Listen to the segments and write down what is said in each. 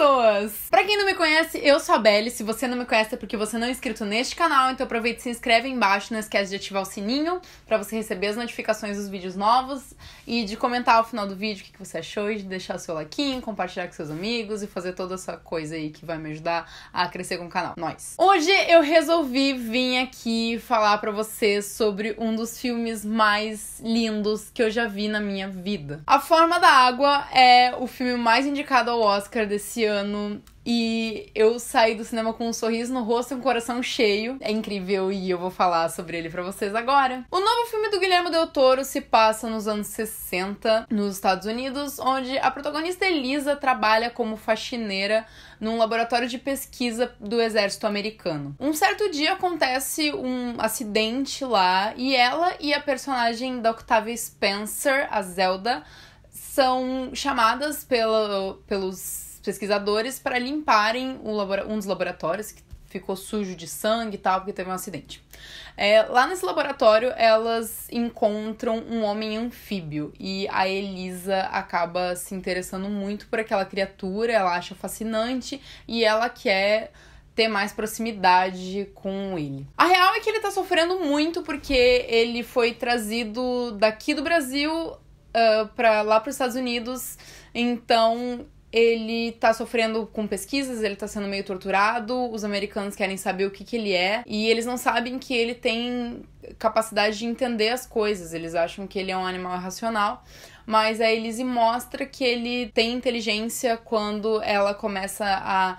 pessoas! Pra quem não me conhece, eu sou a Belle. Se você não me conhece é porque você não é inscrito neste canal, então aproveita e se inscreve aí embaixo. Não esquece de ativar o sininho para você receber as notificações dos vídeos novos e de comentar ao final do vídeo o que você achou, e de deixar seu like, compartilhar com seus amigos e fazer toda essa coisa aí que vai me ajudar a crescer com o canal. Nós! Hoje eu resolvi vir aqui falar para você sobre um dos filmes mais lindos que eu já vi na minha vida. A Forma da Água é o filme mais indicado ao Oscar desse ano ano e eu saí do cinema com um sorriso no rosto e um coração cheio. É incrível e eu vou falar sobre ele para vocês agora. O novo filme do Guilherme Del Toro se passa nos anos 60 nos Estados Unidos, onde a protagonista Elisa trabalha como faxineira num laboratório de pesquisa do exército americano. Um certo dia acontece um acidente lá e ela e a personagem da Octavia Spencer, a Zelda, são chamadas pelo, pelos pesquisadores para limparem um dos laboratórios que ficou sujo de sangue e tal, porque teve um acidente. É, lá nesse laboratório, elas encontram um homem anfíbio e a Elisa acaba se interessando muito por aquela criatura, ela acha fascinante e ela quer ter mais proximidade com ele. A real é que ele tá sofrendo muito porque ele foi trazido daqui do Brasil uh, ah, para lá para os Estados Unidos, então ele tá sofrendo com pesquisas, ele tá sendo meio torturado, os americanos querem saber o que, que ele é, e eles não sabem que ele tem capacidade de entender as coisas, eles acham que ele é um animal racional, mas a Elise mostra que ele tem inteligência quando ela começa a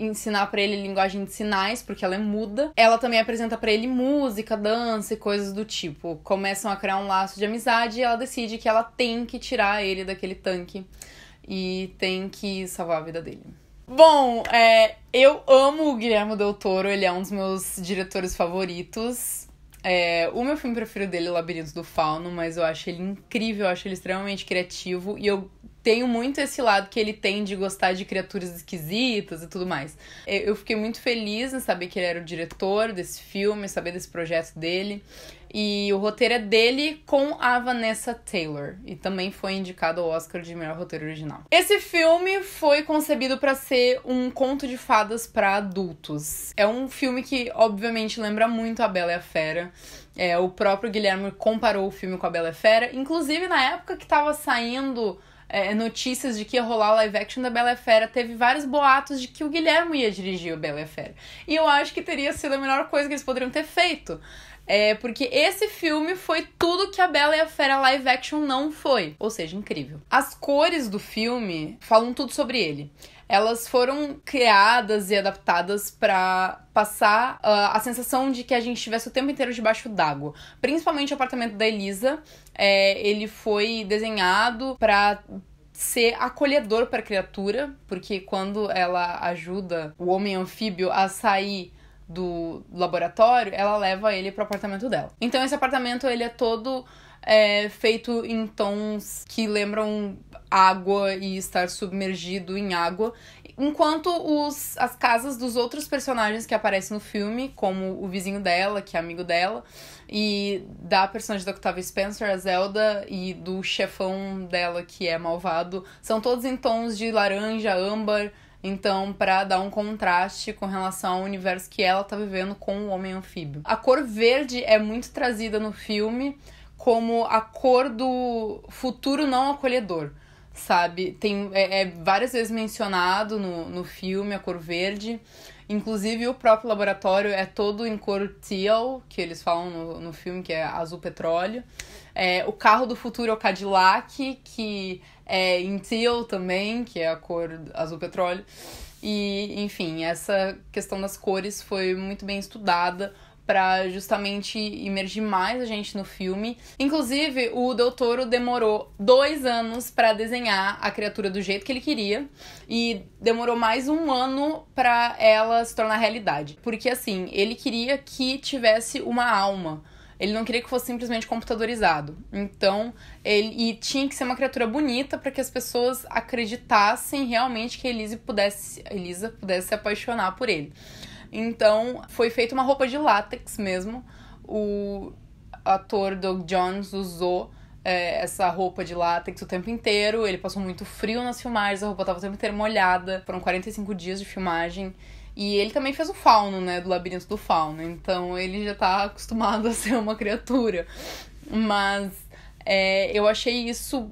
ensinar para ele linguagem de sinais, porque ela é muda. Ela também apresenta para ele música, dança e coisas do tipo. Começam a criar um laço de amizade e ela decide que ela tem que tirar ele daquele tanque e tem que salvar a vida dele. Bom, é, eu amo o Guilherme Del Toro, ele é um dos meus diretores favoritos. É, o meu filme preferido dele é o Labirinto do Fauno, mas eu acho ele incrível, eu acho ele extremamente criativo e eu tenho muito esse lado que ele tem de gostar de criaturas esquisitas e tudo mais. É, eu fiquei muito feliz em saber que ele era o diretor desse filme, saber desse projeto dele. E o roteiro é dele com a Vanessa Taylor. E também foi indicado ao Oscar de melhor roteiro original. Esse filme foi concebido para ser um conto de fadas para adultos. É um filme que, obviamente, lembra muito A Bela e a Fera. É, o próprio Guilherme comparou o filme com A Bela e a Fera. Inclusive, na época que tava saindo é, notícias de que ia rolar live action da Bela e Fera, teve vários boatos de que o Guilherme ia dirigir o Bela e Fera. E eu acho que teria sido a melhor coisa que eles poderiam ter feito. É porque esse filme foi tudo que a Bela e a Fera live action não foi. Ou seja, incrível. As cores do filme falam tudo sobre ele elas foram criadas e adaptadas para passar uh, a sensação de que a gente estivesse o tempo inteiro debaixo d'água. Principalmente o apartamento da Elisa, é, ele foi desenhado para ser acolhedor para a criatura, porque quando ela ajuda o homem anfíbio a sair do laboratório, ela leva ele para o apartamento dela. Então esse apartamento ele é todo é, feito em tons que lembram água e estar submergido em água. Enquanto os, as casas dos outros personagens que aparecem no filme, como o vizinho dela, que é amigo dela, e da personagem da Octavia Spencer, a Zelda, e do chefão dela, que é malvado, são todos em tons de laranja, âmbar, então, para dar um contraste com relação ao universo que ela tá vivendo com o homem anfíbio. A cor verde é muito trazida no filme como a cor do futuro não acolhedor sabe? Tem, é, é, várias vezes mencionado no, no filme a cor verde. Inclusive, o próprio laboratório é todo em cor teal, que eles falam no, no filme, que é azul petróleo. É, o carro do futuro é o Cadillac, que é em teal também, que é a cor azul petróleo. E, enfim, essa questão das cores foi muito bem estudada para justamente imergir mais a gente no filme. Inclusive, o Doutor demorou dois anos para desenhar a criatura do jeito que ele queria e demorou mais um ano para ela se tornar realidade, porque assim ele queria que tivesse uma alma. Ele não queria que fosse simplesmente computadorizado. Então, ele e tinha que ser uma criatura bonita para que as pessoas acreditassem realmente que Elise pudesse, Elisa pudesse se apaixonar por ele. Então, foi feita uma roupa de látex mesmo. O ator Doug Jones usou é, essa roupa de látex o tempo inteiro. Ele passou muito frio nas filmagens, a roupa tava o tempo inteiro molhada. Foram 45 dias de filmagem. E ele também fez o fauno, né? Do labirinto do fauno. Então ele já tá acostumado a ser uma criatura. Mas é, eu achei isso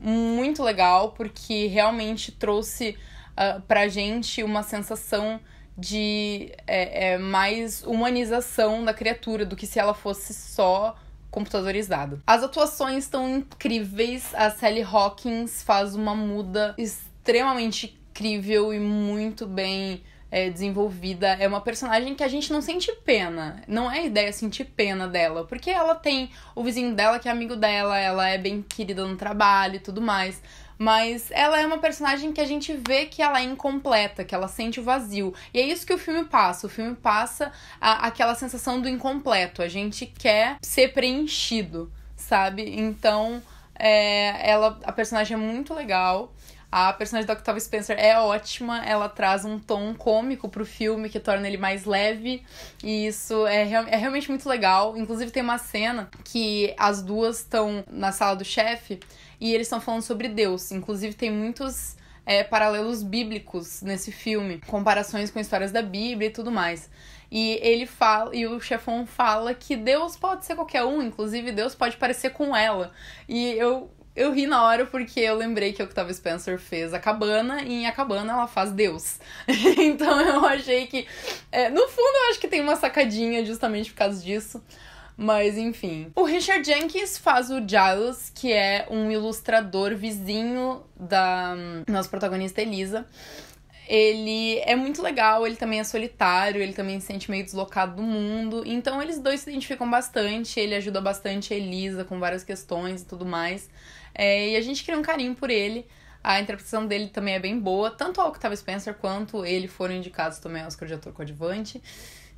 muito legal, porque realmente trouxe uh, pra gente uma sensação de é, é, mais humanização da criatura do que se ela fosse só computadorizada. As atuações estão incríveis, a Sally Hawkins faz uma muda extremamente incrível e muito bem é, desenvolvida. É uma personagem que a gente não sente pena. Não é ideia sentir pena dela. Porque ela tem o vizinho dela que é amigo dela, ela é bem querida no trabalho e tudo mais. Mas ela é uma personagem que a gente vê que ela é incompleta, que ela sente o vazio. E é isso que o filme passa. O filme passa a, aquela sensação do incompleto. A gente quer ser preenchido, sabe? Então, é, ela, a personagem é muito legal. A personagem da Octavia Spencer é ótima, ela traz um tom cômico pro filme que torna ele mais leve, e isso é, real, é realmente muito legal. Inclusive, tem uma cena que as duas estão na sala do chefe e eles estão falando sobre Deus. Inclusive, tem muitos é, paralelos bíblicos nesse filme, comparações com histórias da Bíblia e tudo mais. E ele fala, e o chefão fala que Deus pode ser qualquer um, inclusive Deus pode parecer com ela. E eu eu ri na hora porque eu lembrei que é o Octavia Spencer fez a cabana e em a cabana ela faz Deus. então eu achei que. É, no fundo, eu acho que tem uma sacadinha justamente por causa disso. Mas enfim. O Richard Jenkins faz o Giles, que é um ilustrador vizinho da hum, nossa protagonista Elisa. Ele é muito legal, ele também é solitário, ele também se sente meio deslocado do mundo. Então eles dois se identificam bastante, ele ajuda bastante a Elisa com várias questões e tudo mais. É, e a gente cria um carinho por ele. A interpretação dele também é bem boa. Tanto o Octavio Spencer quanto ele foram indicados também ao Oscar de ator coadjuvante.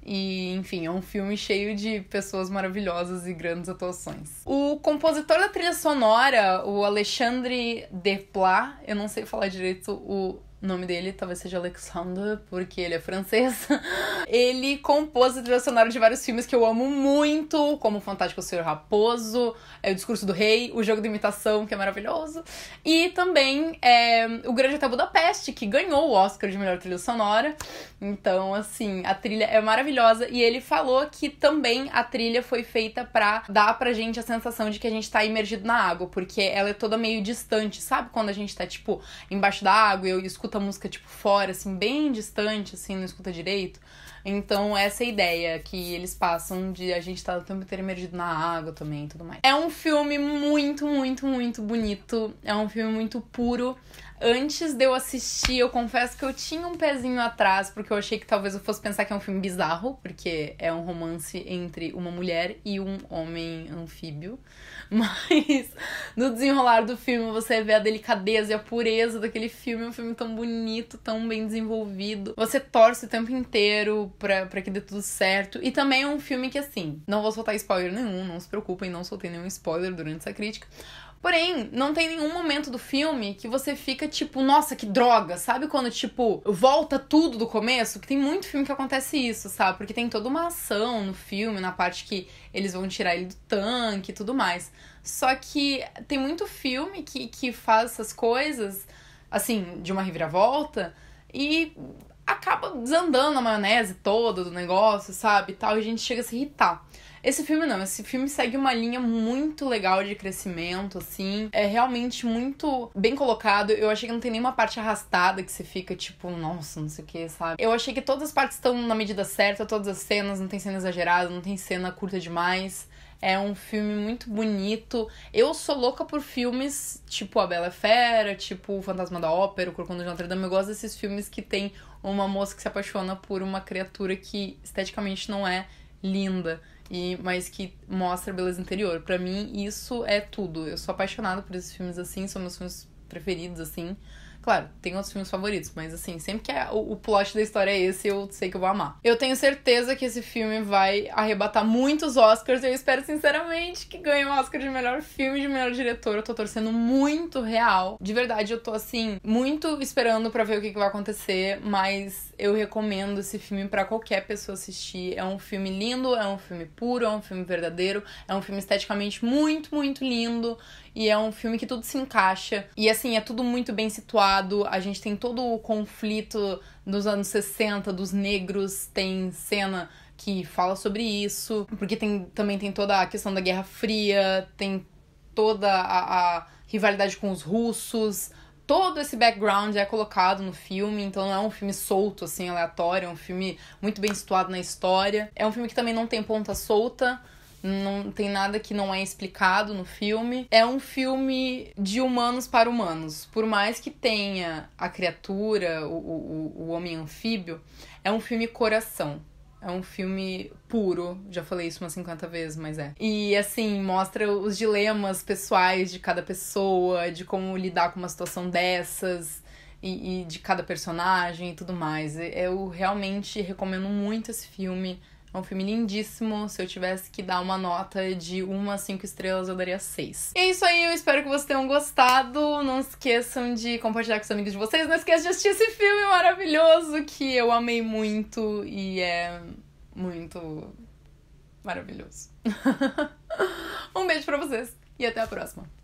E, enfim, é um filme cheio de pessoas maravilhosas e grandes atuações. O compositor da trilha sonora, o Alexandre Desplat, eu não sei falar direito o o nome dele talvez seja Alexandre, porque ele é francês. ele compôs a trilha sonora de vários filmes que eu amo muito, como Fantástico Senhor Raposo, é, O Discurso do Rei, O Jogo da Imitação, que é maravilhoso, e também é, O Grande Hotel Budapeste, que ganhou o Oscar de melhor trilha sonora. Então, assim, a trilha é maravilhosa e ele falou que também a trilha foi feita para dar pra gente a sensação de que a gente tá imergido na água, porque ela é toda meio distante, sabe? Quando a gente tá tipo embaixo da água e eu escuto escuta música, tipo, fora, assim, bem distante, assim, não escuta direito, então, essa é ideia que eles passam de a gente estar tá o tempo inteiro emergido na água também e tudo mais. É um filme muito, muito, muito bonito. É um filme muito puro. Antes de eu assistir, eu confesso que eu tinha um pezinho atrás, porque eu achei que talvez eu fosse pensar que é um filme bizarro, porque é um romance entre uma mulher e um homem anfíbio. Mas no desenrolar do filme você vê a delicadeza e a pureza daquele filme, é um filme tão bonito, tão bem desenvolvido. Você torce o tempo inteiro pra, pra que dê tudo certo. E também é um filme que, assim, não vou soltar spoiler nenhum, não se preocupem, não soltei nenhum spoiler durante essa crítica. Porém, não tem nenhum momento do filme que você fica tipo, nossa, que droga, sabe? Quando, tipo, volta tudo do começo? Que tem muito filme que acontece isso, sabe? Porque tem toda uma ação no filme, na parte que eles vão tirar ele do tanque e tudo mais. Só que tem muito filme que, que faz essas coisas, assim, de uma reviravolta, e acaba desandando a maionese toda do negócio, sabe? E tal, e a gente chega a se irritar. Esse filme não, esse filme segue uma linha muito legal de crescimento, assim. É realmente muito bem colocado. Eu achei que não tem nenhuma parte arrastada que você fica tipo, nossa, não sei o que, sabe? Eu achei que todas as partes estão na medida certa, todas as cenas, não tem cena exagerada, não tem cena curta demais. É um filme muito bonito. Eu sou louca por filmes tipo A Bela Fera, tipo O Fantasma da Ópera, O Corcunda de Notre Dame. Eu gosto desses filmes que tem uma moça que se apaixona por uma criatura que esteticamente não é linda. E, mas que mostra a beleza interior. Para mim, isso é tudo. Eu sou apaixonada por esses filmes assim, são meus filmes preferidos, assim. Claro, tem outros filmes favoritos, mas assim, sempre que é, o, o plot da história é esse, eu sei que eu vou amar. Eu tenho certeza que esse filme vai arrebatar muitos Oscars. Eu espero sinceramente que ganhe o um Oscar de melhor filme, de melhor diretor. Eu tô torcendo muito real. De verdade, eu tô assim, muito esperando para ver o que, que vai acontecer, mas eu recomendo esse filme para qualquer pessoa assistir. É um filme lindo, é um filme puro, é um filme verdadeiro, é um filme esteticamente muito, muito lindo e é um filme que tudo se encaixa. E assim, é tudo muito bem situado lado, a gente tem todo o conflito dos anos 60 dos negros, tem cena que fala sobre isso, porque tem, também tem toda a questão da Guerra Fria, tem toda a, a rivalidade com os russos. Todo esse background é colocado no filme, então não é um filme solto, assim, aleatório, é um filme muito bem situado na história. É um filme que também não tem ponta solta, não tem nada que não é explicado no filme. É um filme de humanos para humanos. Por mais que tenha a criatura, o, o, o homem anfíbio, é um filme coração. É um filme puro, já falei isso umas 50 vezes, mas é. E assim, mostra os dilemas pessoais de cada pessoa, de como lidar com uma situação dessas, e, e de cada personagem e tudo mais. É, eu realmente recomendo muito esse filme. É um filme lindíssimo. Se eu tivesse que dar uma nota de 1 a 5 estrelas, eu daria 6. E é isso aí, eu espero que vocês tenham gostado. Não esqueçam de compartilhar com os amigos de vocês. Não esqueçam de assistir esse filme maravilhoso que eu amei muito e é muito maravilhoso. um beijo para vocês e até a próxima.